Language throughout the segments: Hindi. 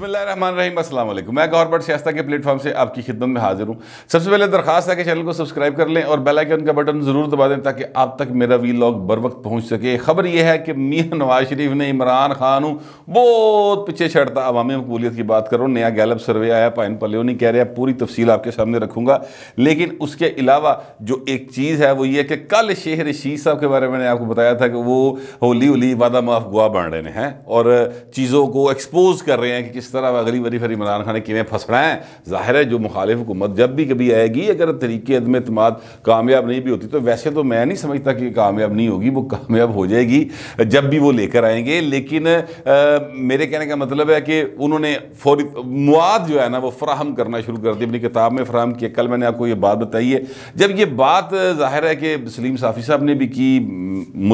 बिस्मिल्लाम असल मैं गवर्नमेंट सियास्ता के प्लेटफॉर्म से आपकी खिदमत में हाजिर हूँ सबसे पहले दरखास्त है कि चैनल को सब्सक्राइब कर लें और बेल आइकन का बटन ज़रूर दबा दें ताकि आप तक मेरा वी लॉग बर वक्त पहुँच सके खबर यह है कि मियाँ नवाज शरीफ ने इमरान खान हूँ बहुत पीछे छड़ता अवामी मकबूलियत की बात करो नया गैलब सर्वे आया पाइन नहीं कह रहा पूरी तफसील आपके सामने रखूँगा लेकिन उसके अलावा जो एक चीज़ है वो ये कि कल शेर रशीद साहब के बारे में मैंने आपको बताया था कि वो होली होली वादा माफ गुआ बांट रहे हैं और चीज़ों को एक्सपोज कर रहे हैं कि किस ਇਸ ਤਰ੍ਹਾਂ ਅਗਲੀ ਵਾਰੀ ਫਿਰ ਇਮਰਾਨ ਖਾਨ ਨੇ ਕਿਵੇਂ ਫਸਣਾ ਹੈ है जो मुखालिफ हुकूमत जब भी कभी आएगी अगर तरीके अदम अतमाद कामयाब नहीं भी होती तो वैसे तो मैं नहीं समझता कि कामयाब नहीं होगी वो कामयाब हो जाएगी जब भी वो लेकर आएंगे लेकिन आ, मेरे कहने का मतलब है कि उन्होंने फौरी मवाद जो है ना वो फ्राहम करना शुरू कर दिया अपनी किताब में फ्राहम किया कल मैंने आपको ये बात बताई है जब ये बात जाहिर है कि सलीम साफ़ी साहब ने भी की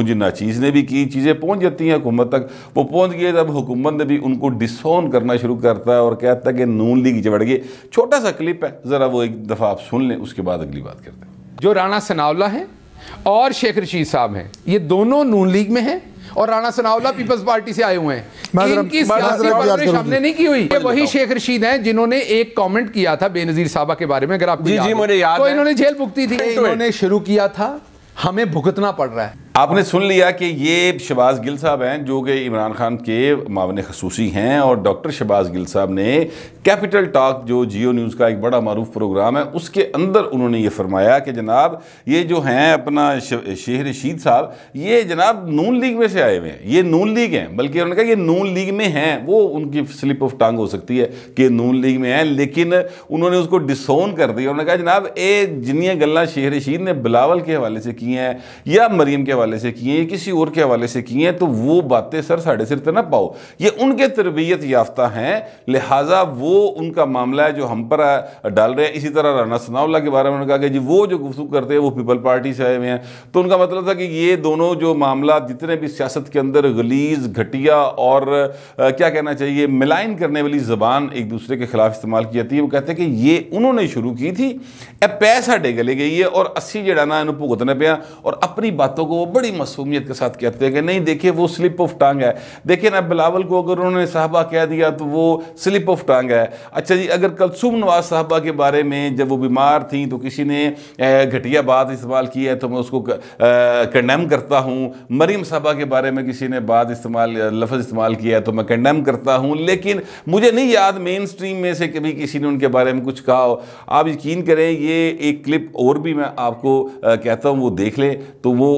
मुझ नाचीज़ ने भी की चीज़ें पहुँच जाती हैं हुकूमत तक वो पहुँच गए तब हुकूमत ने भी उनको डिसोन करना शुरू करता है और कहता है कि नून लीग चबड़ गई छोटा सा क्लिप है ज़रा वो एक दफ़ा आप सुन लें उसके बाद अगली बात करते हैं जो राणा सनावला है और शेख रशीद साहब हैं ये दोनों नून लीग में हैं और राणा सनावला पीपल्स पार्टी से आए हुए हैं इनकी सामने नहीं की हुई ये वही शेख रशीद हैं जिन्होंने एक कमेंट किया था बेनजीर साहबा के बारे में अगर आप जी जी मुझे याद तो इन्होंने जेल भुगती थी इन्होंने शुरू किया था हमें भुगतना पड़ रहा है आपने सुन लिया कि ये शबाज गिल साहब हैं जो कि इमरान खान के मावन खसूसी हैं और डॉक्टर शबाज गिल साहब ने कैपिटल टॉक जो जियो न्यूज़ का एक बड़ा मरूफ प्रोग्राम है उसके अंदर उन्होंने ये फरमाया कि जनाब ये जो हैं अपना शेह रशीद साहब ये जनाब नून लीग में से आए हुए हैं ये नून लीग हैं बल्कि उन्होंने कहा ये नून लीग में हैं वो उनकी स्लिप ऑफ टांग हो सकती है कि नून लीग में हैं लेकिन उन्होंने उसको डिसोन कर दिया उन्होंने कहा जनाब ए जिनिया गल्ला शेह रशीद ने बिलावल के हवाले से की हैं या मरीम के हवाले हवाले से किए हैं किसी और के हवाले से किए हैं तो वो बातें सर साढ़े सिर ना पाओ ये उनके तरबियत याफ्ता हैं लिहाजा वो उनका मामला है जो हम पर डाल रहे हैं इसी तरह राना सनाउल्ला के बारे में उन्होंने कहा कि जी वो जो गुफ्तु करते हैं वो पीपल पार्टी से आए हुए हैं तो उनका मतलब था कि ये दोनों जो मामला जितने भी सियासत के अंदर गलीज घटिया और आ, क्या कहना चाहिए मिलाइन करने वाली ज़बान एक दूसरे के खिलाफ इस्तेमाल की जाती है वो कहते हैं कि ये उन्होंने शुरू की थी ए पैसा डे गले गई है और अस्सी जड़ाना इन्होंने भुगतने पे और अपनी बातों को वो बड़ी मसूमियत के साथ कहते हैं कि नहीं देखिए वो स्लिप ऑफ टांग है देखिए ना बिलावल को अगर उन्होंने साहबा कह दिया तो वो स्लिप ऑफ टांग है अच्छा जी अगर कलसुम नवाज साहबा के बारे में जब वो बीमार थी तो किसी ने घटिया बात इस्तेमाल की है तो मैं उसको कंडेम करता हूँ मरीम साहबा के बारे में किसी ने बात इस्तेमाल लफ्ज़ इस्तेमाल किया है तो मैं कंडेम करता हूँ लेकिन मुझे नहीं याद मेन स्ट्रीम में से कभी किसी ने उनके बारे में कुछ कहा हो आप यकीन करें ये एक क्लिप और भी मैं आपको कहता हूँ वो देख लें तो वो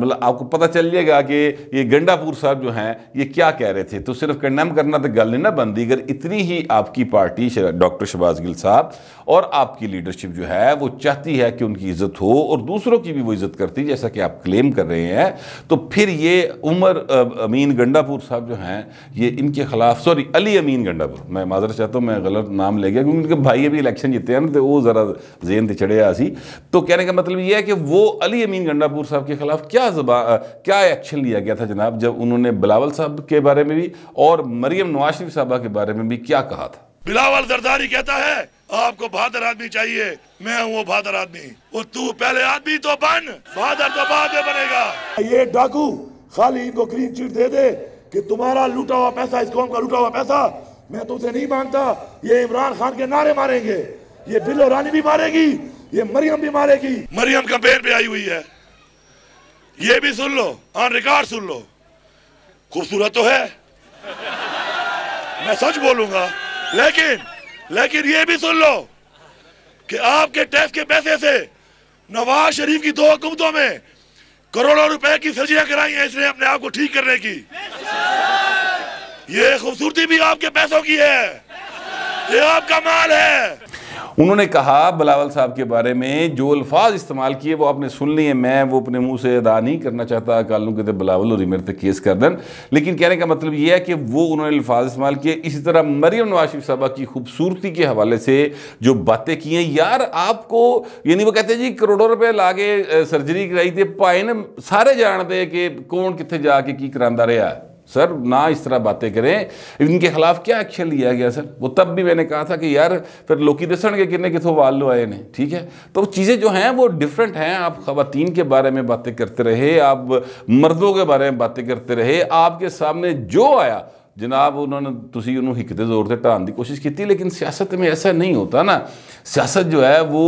मतलब आपको पता चल जाएगा कि ये गंडापुर साहब जो हैं ये क्या कह रहे थे तो सिर्फ कंडेम करना तो गल नहीं ना बनती अगर इतनी ही आपकी पार्टी डॉक्टर शबाज गिल साहब और आपकी लीडरशिप जो है वो चाहती है कि उनकी इज्जत हो और दूसरों की भी वो इज्जत करती है जैसा कि आप क्लेम कर रहे हैं तो फिर ये उमर अमीन गंडापुर साहब जो हैं ये इनके खिलाफ सॉरी अली अमीन गंडापुर मैं माजर चाहता हूँ मैं गलत नाम ले गया क्योंकि उनके भाई अभी इलेक्शन जीते हैं ना तो वो ज़रा जेन से चढ़े आसी तो कहने का मतलब ये है कि वो अली अमीन गंडापुर साहब के खिलाफ क्या क्या जबा क्या एक्शन लिया गया था जनाब जब उन्होंने बिलावल साहब के बारे में भी और मरियम नवाज शरीफ साहबा के बारे में भी क्या कहा था बिलावल जरदारी कहता है आपको बहादुर आदमी चाहिए मैं हूँ वो बहादुर आदमी वो तू पहले आदमी तो बन बहादुर तो बाद में बनेगा ये डाकू खाली इनको क्लीन चिट दे दे कि तुम्हारा लूटा हुआ पैसा इस कौन का लूटा हुआ पैसा मैं तुमसे नहीं मांगता ये इमरान खान के नारे मारेंगे ये बिलो रानी भी मारेगी ये मरियम भी मारेगी मरियम का पेड़ भी आई हुई है ये भी सुन लो ऑन रिकॉर्ड सुन लो खूबसूरत तो है मैं सच बोलूंगा लेकिन लेकिन ये भी सुन लो कि आपके टैक्स के पैसे से नवाज शरीफ की दो हुकूमतों में करोड़ों रुपए की सर्जरियां कराई है इसने अपने आप को ठीक करने की ये खूबसूरती भी आपके पैसों की है ये आपका माल है उन्होंने कहा बलावल साहब के बारे में जो अल्फाज इस्तेमाल किए वो आपने सुन लिए मैं वो अपने मुंह से अदा नहीं करना चाहता कालू कहते बलावल और मेरे पे केस कर देन लेकिन कहने का मतलब ये है कि वो उन्होंने अल्फाज इस्तेमाल किए इसी तरह मरियम नवाशिफ साहबा की खूबसूरती के हवाले से जो बातें की हैं यार आपको यानी वो कहते हैं जी करोड़ों रुपये ला सर्जरी कराई थी पाए ने सारे जानते कि कौन कितने जाके की करांदा रहा है सर ना इस तरह बातें करें इनके खिलाफ क्या एक्शन लिया गया सर वो तब भी मैंने कहा था कि यार फिर लोकी दसण के किन्ने कितों वाल लो आए ने ठीक है तो चीज़ें जो हैं वो डिफरेंट हैं आप खातन के बारे में बातें करते रहे आप मर्दों के बारे में बातें करते रहे आपके सामने जो आया जनाब उन्होंने तुम उन्होंने हिकते जोर से ਤੇ की कोशिश की लेकिन सियासत में ऐसा नहीं होता ना सियासत जो है वो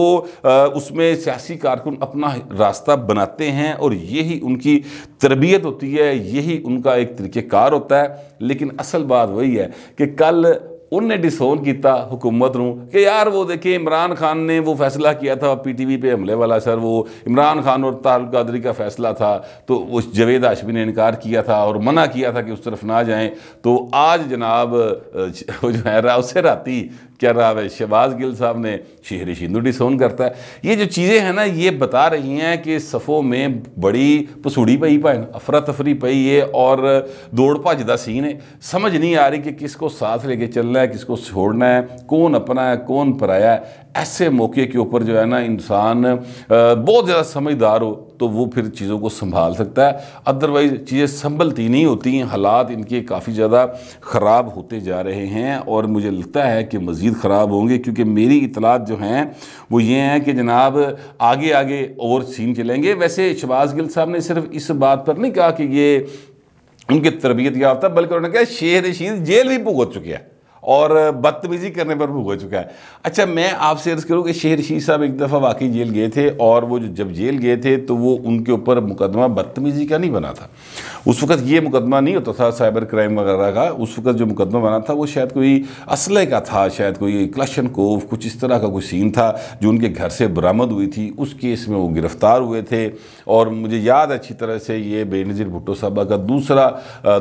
उसमें सियासी कारकुन अपना रास्ता बनाते हैं और यही उनकी तरबियत होती है यही उनका एक तरीक़ेकार होता है लेकिन असल बात वही है कि कल उन्हें डिसोन किया हुकूमत को कि यार वो देखिए इमरान खान ने वो फैसला किया था पी टी वी पर हमले वाला सर वो इमरान खान और तारुल कादरी का फैसला था तो उस जवेद आशमी ने इनकार किया था और मना किया था कि उस तरफ ना जाएँ तो आज जनाब जो है राउसे राती कह रहा है शहबाज गिल साहब ने शहरी शिंदू डिसोन करता है ये जो चीज़ें हैं ना ये बता रही हैं कि सफ़ों में बड़ी पसूड़ी पई पाए अफरा तफरी पई है और दौड़ भज का सीन है समझ नहीं आ रही कि किसको साथ लेके चलना है किसको छोड़ना है कौन अपना है कौन पराया है ऐसे मौके के ऊपर जो है ना इंसान बहुत ज़्यादा समझदार हो तो वो फिर चीज़ों को संभाल सकता है अदरवाइज़ चीज़ें संभलती नहीं होती हैं हालात इनके काफ़ी ज़्यादा ख़राब होते जा रहे हैं और मुझे लगता है कि मज़ीद ख़राब होंगे क्योंकि मेरी इतलात जो हैं वो ये हैं कि जनाब आगे आगे और सीन चलेंगे वैसे शबाज गिल साहब ने सिर्फ इस बात पर नहीं कहा कि ये उनकी तरबियत याफ्ता बल्कि उन्होंने कहा शेर रशीद जेल भी भुगत चुके हैं और बदतमीज़ी करने पर भूख हो चुका है अच्छा मैं आपसे अर्ज़ करूँ कि शेर शी साहब एक दफ़ा वाकई जेल गए थे और वो जो जब जेल गए थे तो वो उनके ऊपर मुकदमा बदतमीज़ी का नहीं बना था उस वक्त ये मुकदमा नहीं होता था साइबर क्राइम वगैरह का उस वक्त जो मुकदमा बना था वो शायद कोई असलह का था शायद कोई क्लशन कोव कुछ इस तरह का कोई सीन था जो उनके घर से बरामद हुई थी उस केस में वो गिरफ़्तार हुए थे और मुझे याद अच्छी तरह से ये बेनज़ीर भुट्टो साहबा का दूसरा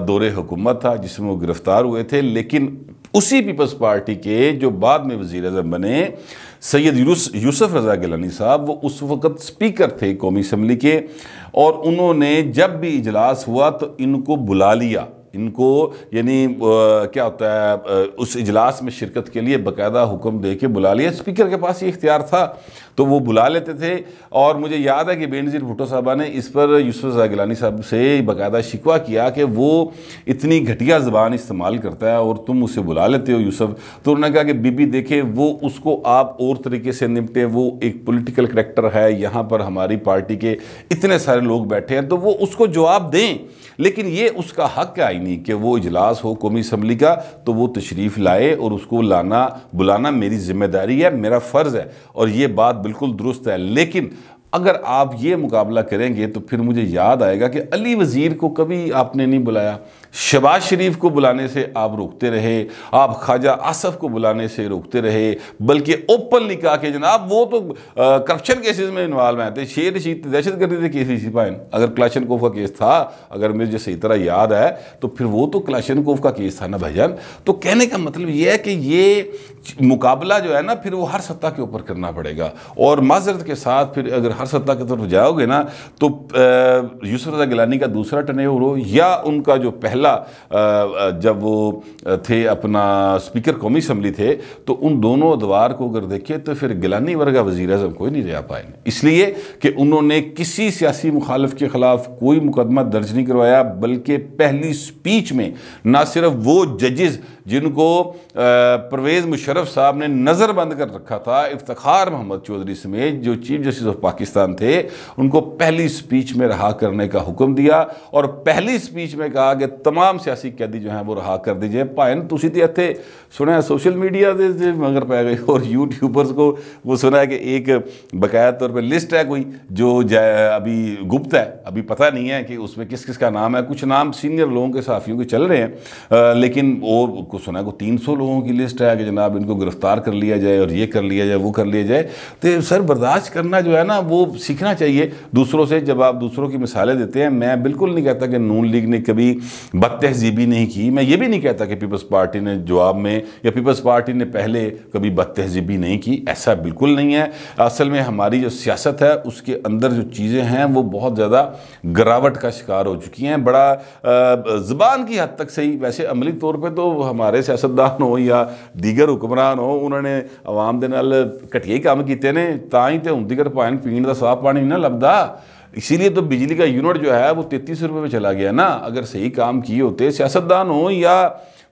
दौरे हुकूमत था जिसमें वो गिरफ़्तार हुए थे लेकिन उसी पीपल्स पार्टी के जो बाद में वजीर अजम बने सैयद यूसुफ रजा गिलानी साहब वो उस वक़्त स्पीकर थे कौमी असम्बली के और उन्होंने जब भी इजलास हुआ तो इनको बुला लिया इनको यानी क्या होता है उस इजलास में शिरकत के लिए बाकायदा हुक्म दे के बुला लिया स्पीकर के पास ये इख्तियार था तो वो बुला लेते थे और मुझे याद है कि बेनज़ीर भुटो साहबा ने इस पर यूसुफ गिलानी साहब से बाकायदा शिकवा किया कि वो इतनी घटिया ज़बान इस्तेमाल करता है और तुम उसे बुला लेते हो यूसुफ तो उन्होंने कहा कि बीबी देखे वो उसको आप और तरीके से निपटे वो एक पोलिटिकल करेक्टर है यहाँ पर हमारी पार्टी के इतने सारे लोग बैठे हैं तो वो उसको जवाब दें लेकिन ये उसका हक है नहीं कि वो इजलास हो कौमी असम्बली का तो वो तशरीफ़ लाए और उसको लाना बुलाना मेरी जिम्मेदारी है मेरा फ़र्ज़ है और ये बात बिल्कुल दुरुस्त है लेकिन अगर आप ये मुकाबला करेंगे तो फिर मुझे याद आएगा कि अली वज़ीर को कभी आपने नहीं बुलाया शबाज शरीफ को बुलाने से आप रोकते रहे आप ख्वाजा आसफ को बुलाने से रोकते रहे बल्कि ओपनली कहा कि जनाब वो तो करप्शन केसेस में इन्वॉल्व हैं थे तो शेर रशीद दहशत गर्दी थे केसी सिपाही अगर कोफ का केस था अगर मुझे सही तरह याद है तो फिर वो तो क्लाशन कोफ का केस था ना भाईजान तो कहने का मतलब ये है कि ये मुकाबला जो है ना फिर वो हर सत्ता के ऊपर करना पड़ेगा और माजरत के साथ फिर अगर हर सत्ता की तरफ जाओगे ना तो यूसुफ रजा गिलानी का दूसरा टने हो या उनका जो पहला पहला जब वो थे अपना स्पीकर कौमी असम्बली थे तो उन दोनों अदवार को अगर देखें तो फिर गिलानी वर्गा वजीर अजम कोई नहीं रह पाएंगे इसलिए कि उन्होंने किसी सियासी मुखालफ के ख़िलाफ़ कोई मुकदमा दर्ज नहीं करवाया बल्कि पहली स्पीच में ना सिर्फ वो जजेज़ जिनको परवेज़ मुशरफ साहब ने नज़रबंद कर रखा था इफ्तार मोहम्मद चौधरी समेत जो चीफ जस्टिस ऑफ पाकिस्तान थे उनको पहली स्पीच में रहा करने का हुक्म दिया और पहली स्पीच में कहा कि तमाम सियासी कैदी जो है वो रहा कर दीजिए ਭਾਵੇਂ तुम्हें तो इतने ਸੁਣਿਆ सोशल मीडिया ਦੇ ਜੇ ਮਗਰ ਪੈ और यूट्यूबर्स को वो सुना है कि एक बकाया तौर पर लिस्ट है कोई जो अभी गुप्त है अभी पता नहीं है कि उसमें किस किस का नाम है कुछ नाम सीनियर लोगों के साफियों के चल रहे हैं आ, लेकिन और कुछ सुना को तीन सौ लोगों की लिस्ट है कि जनाब इनको गिरफ्तार कर लिया जाए और ये कर लिया जाए वो कर लिया जाए तो सर बर्दाश्त करना जो है ना वो सीखना चाहिए दूसरों से जब आप दूसरों की मिसालें देते हैं मैं बिल्कुल नहीं कहता कि नून लीग ने कभी बदतहजीबी नहीं की मैं ये भी नहीं कहता कि पीपल्स पार्टी ने जवाब में या पीपल्स पार्टी ने पहले कभी बदतहजीबी नहीं की ऐसा बिल्कुल नहीं है असल में हमारी जो सियासत है उसके अंदर जो चीज़ें हैं वो बहुत ज़्यादा गिरावट का शिकार हो चुकी हैं बड़ा ज़बान की हद तक सही वैसे अमली तौर पर तो हमारे सियासतदान हो या दीगर हुक्मरान हो उन्होंने आवाम के नाल घटिया ही काम किए ने ਤਾਂ तो हम ਹੁੰਦੀ पानी ਭਾਵੇਂ का साफ पानी ਪਾਣੀ ਨਾ लगता इसीलिए तो बिजली का यूनिट जो है वो तैतीस रुपये में चला गया ना अगर सही काम किए होते सियासतदान हो या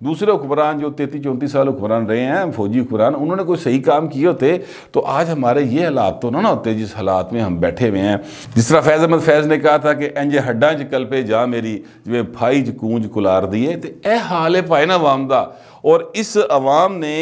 दूसरे हुक्मरान जो तैतीस चौंतीस साल हुक्मरान रहे हैं फौजी हुक्मरान उन्होंने कोई सही काम किए होते तो आज हमारे ये हालात तो ना ना होते जिस हालात में हम बैठे हुए हैं जिस तरह फैज़ अहमद फैज़ ने कहा था कि एंजे हड्डा च कल पे जा मेरी जिमें फाई च कूंज कुलार दिए तो यह हाल है भाई ना वामदा और इस अवाम ने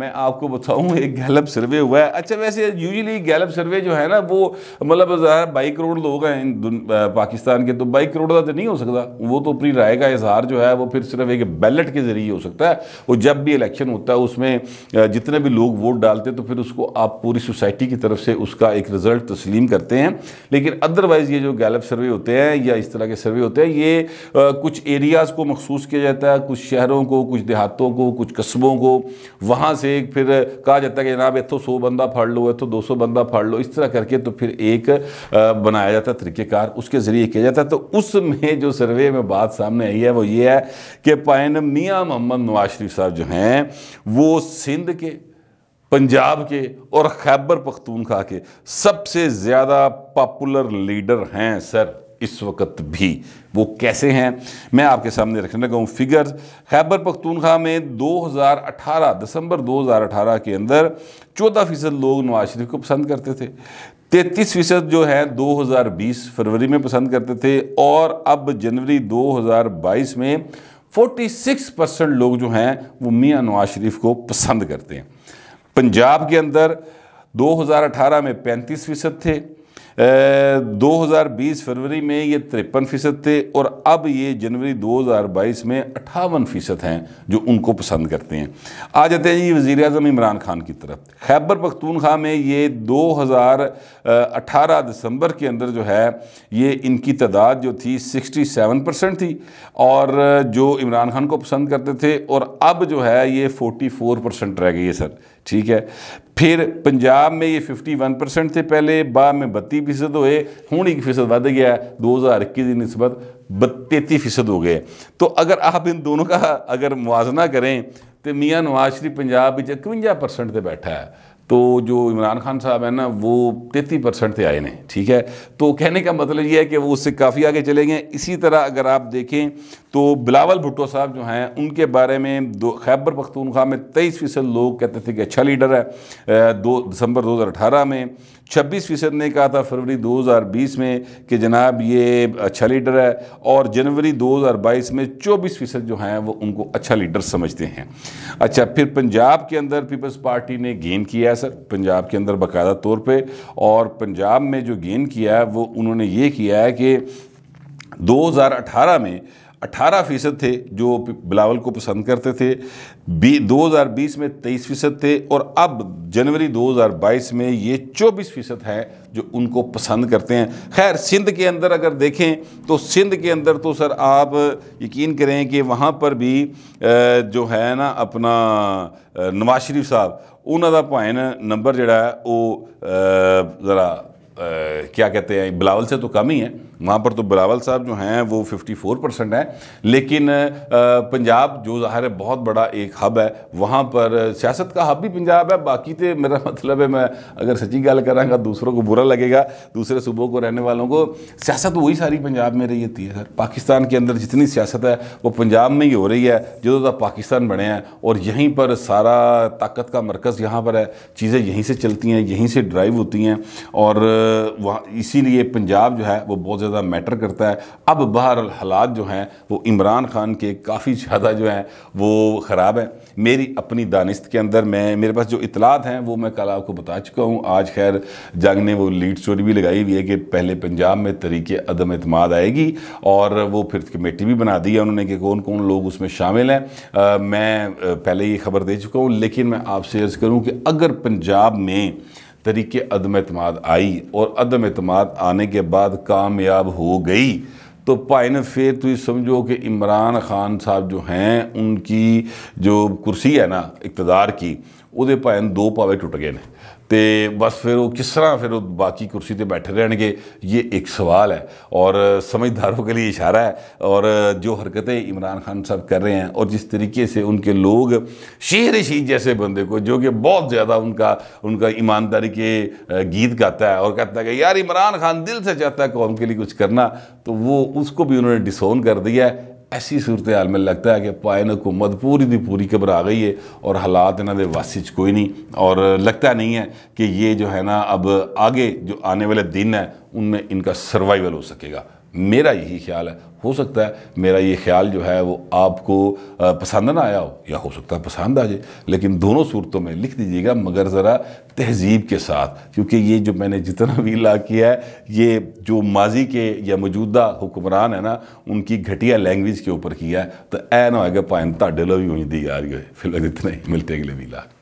मैं आपको बताऊं एक गैलप सर्वे हुआ है अच्छा वैसे यूजली गैलप सर्वे जो है ना वो मतलब बाई करोड़ लोग हैं पाकिस्तान के तो बाई करोड़ का तो नहीं हो सकता वो तो अपनी राय का इजहार जो है वो फिर सिर्फ एक बैलेट के ज़रिए हो सकता है और जब भी इलेक्शन होता है उसमें जितने भी लोग वोट डालते हैं तो फिर उसको आप पूरी सोसाइटी की तरफ से उसका एक रिज़ल्ट तस्लीम करते हैं लेकिन अदरवाइज़ ये जो गैलप सर्वे होते हैं या इस तरह के सर्वे होते हैं ये कुछ एरियाज़ को मखसूस किया जाता है कुछ शहरों को कुछ देहातों को कुछ कस्बों को वहाँ से एक फिर कहा जाता है कि जनाब इतों सौ बंदा फाड़ लो इतों दो सौ बंदा फाड़ लो इस तरह करके तो फिर एक बनाया जाता तरीक़ेकार उसके ज़रिए किया जाता तो उसमें जो सर्वे में बात सामने आई है वो ये है कि पायन मियाँ मोहम्मद नवाज शरीफ साहब जो हैं वो सिंध के पंजाब के और खैबर पख्तूनखा के सबसे ज़्यादा पॉपुलर लीडर हैं सर इस वक्त भी वो कैसे हैं मैं आपके सामने रखने लगा हूँ फिगर खैबर पख्तूनखा में 2018 दिसंबर 2018 के अंदर 14 फ़ीसद लोग नवाज शरीफ को पसंद करते थे तैंतीस फ़ीसद जो है 2020 फरवरी में पसंद करते थे और अब जनवरी 2022 में 46 परसेंट लोग जो हैं वो मियाँ नवाज शरीफ को पसंद करते हैं पंजाब के अंदर 2018 में 35 फ़ीसद थे 2020 फरवरी में ये तिरपन फ़ीसद थे और अब ये जनवरी 2022 में अट्ठावन फ़ीसद हैं जो उनको पसंद करते हैं आ जाते हैं जी वज़ी अजम इमरान खान की तरफ खैबर पख्तूनखा में ये 2018 दिसंबर के अंदर जो है ये इनकी तादाद जो थी 67 परसेंट थी और जो इमरान खान को पसंद करते थे और अब जो है ये 44 परसेंट रह गई है सर ठीक है फिर पंजाब में ये 51 परसेंट थे पहले बाद में बत्ती फीसद होए हूँ एक फीसद बढ़ गया है दो हज़ार इक्कीस की नस्बत बत्तीती फीसद हो गए तो अगर आप इन दोनों का अगर मुआजना करें तो मियाँ नवाज शरीफ पंजाब में इकवंजा परसेंट से बैठा है तो जो इमरान खान साहब हैं ना वो तेती परसेंट से आए हैं ठीक है तो कहने का मतलब ये है कि वो उससे काफ़ी आगे चले गए इसी तरह अगर आप देखें तो बिलावल भुट्टो साहब जो हैं उनके बारे में दो खैबर पख्तूनख्वा में तेईस फ़ीसद लोग कहते थे कि अच्छा लीडर है दो दिसंबर 2018 में छब्बीस फ़ीसद ने कहा था फरवरी 2020 में कि जनाब ये अच्छा लीडर है और जनवरी 2022 में चौबीस फ़ीसद जो हैं वो उनको अच्छा लीडर समझते हैं अच्छा फिर पंजाब के अंदर पीपल्स पार्टी ने गेन किया है सर पंजाब के अंदर बाकायदा तौर पर और पंजाब में जो गेन किया है वो उन्होंने ये किया है कि अठारह में अठारह फीसद थे जो बिलावल को पसंद करते थे बी दो हज़ार बीस में तेईस फीसद थे और अब जनवरी दो हज़ार बाईस में ये चौबीस फीसद हैं जो उनको पसंद करते हैं खैर सिंध के अंदर अगर देखें तो सिंध के अंदर तो सर आप यकीन करें कि वहाँ पर भी जो है ना अपना नवाज शरीफ साहब उन्होंने ਦਾ नंबर ਨੰਬਰ वो ज़रा क्या कहते हैं बिलावल से तो कम ही है वहाँ पर तो बिलावल साहब जो हैं वो 54 परसेंट हैं लेकिन पंजाब जो ज़ाहिर है बहुत बड़ा एक हब है वहाँ पर सियासत का हब भी पंजाब है बाकी तो मेरा मतलब है मैं अगर सच्ची गल कराँगा दूसरों को बुरा लगेगा दूसरे सूबों को रहने वालों को सियासत वही सारी पंजाब में रही होती है सर पाकिस्तान के अंदर जितनी सियासत है वो पंजाब में ही हो रही है जो तो पाकिस्तान बने हैं और यहीं पर सारा ताकत का मरकज़ यहाँ पर है चीज़ें यहीं से चलती हैं यहीं से ड्राइव होती हैं और वहाँ इसीलिए पंजाब जो है वो बहुत ज़्यादा मैटर करता है अब बहर हालात जो हैं वो इमरान ख़ान के काफ़ी ज़्यादा जो हैं वो ख़राब हैं मेरी अपनी दानिश के अंदर मैं मेरे पास जो इतलात हैं वो मैं कल आपको बता चुका हूँ आज खैर जंग ने वो लीड स्टोरी भी लगाई हुई है कि पहले पंजाब में तरीके अदम अतमाद आएगी और वो फिर कमेटी भी बना दी है उन्होंने कि कौन कौन लोग उसमें शामिल हैं मैं पहले ये खबर दे चुका हूँ लेकिन मैं आपसे अर्ज़ करूँ कि अगर पंजाब में तरीके अदम अतमाद आई और अदम अतमाद आने के बाद कामयाब हो गई तो पाइन फिर तो समझो कि इमरान खान साहब जो हैं उनकी जो कुर्सी है ना इकतदार की वो भाई दो पावे टूट गए हैं तो बस फिर वो किस तरह फिर बाकी कुर्सी पर बैठे रहने ये एक सवाल है और समझदारों के लिए इशारा है और जो हरकतें इमरान खान साहब कर रहे हैं और जिस तरीके से उनके लोग शेर शीर जैसे बंदे को जो कि बहुत ज़्यादा उनका उनका ईमानदारी के गीत गाता है और कहता है कि यार इमरान खान दिल से चाहता है कौम के लिए कुछ करना तो वो उसको भी उन्होंने डिसोन कर दिया है ऐसी सूरत हाल में लगता है कि ਪਾਇਨ हुकूमत पूरी दी पूरी घबरा गई है और हालात इन्हों के वासी कोई नहीं और लगता नहीं है कि ये जो है ना अब आगे जो आने वाले दिन है उनमें इनका सर्वाइवल हो सकेगा मेरा यही ख्याल है हो सकता है मेरा ये ख्याल जो है वो आपको पसंद ना आया हो या हो सकता है पसंद आ जाए लेकिन दोनों सूरतों में लिख दीजिएगा मगर ज़रा तहजीब के साथ क्योंकि ये जो मैंने जितना भी ला किया है ये जो माजी के या मौजूदा हुक्मरान है ना उनकी घटिया लैंग्वेज के ऊपर किया है तो ऐ ना होगा पाइन ताडे लो भी उम्मीद आ रही है फिलहाल इतना ही मिलते अगले भी ला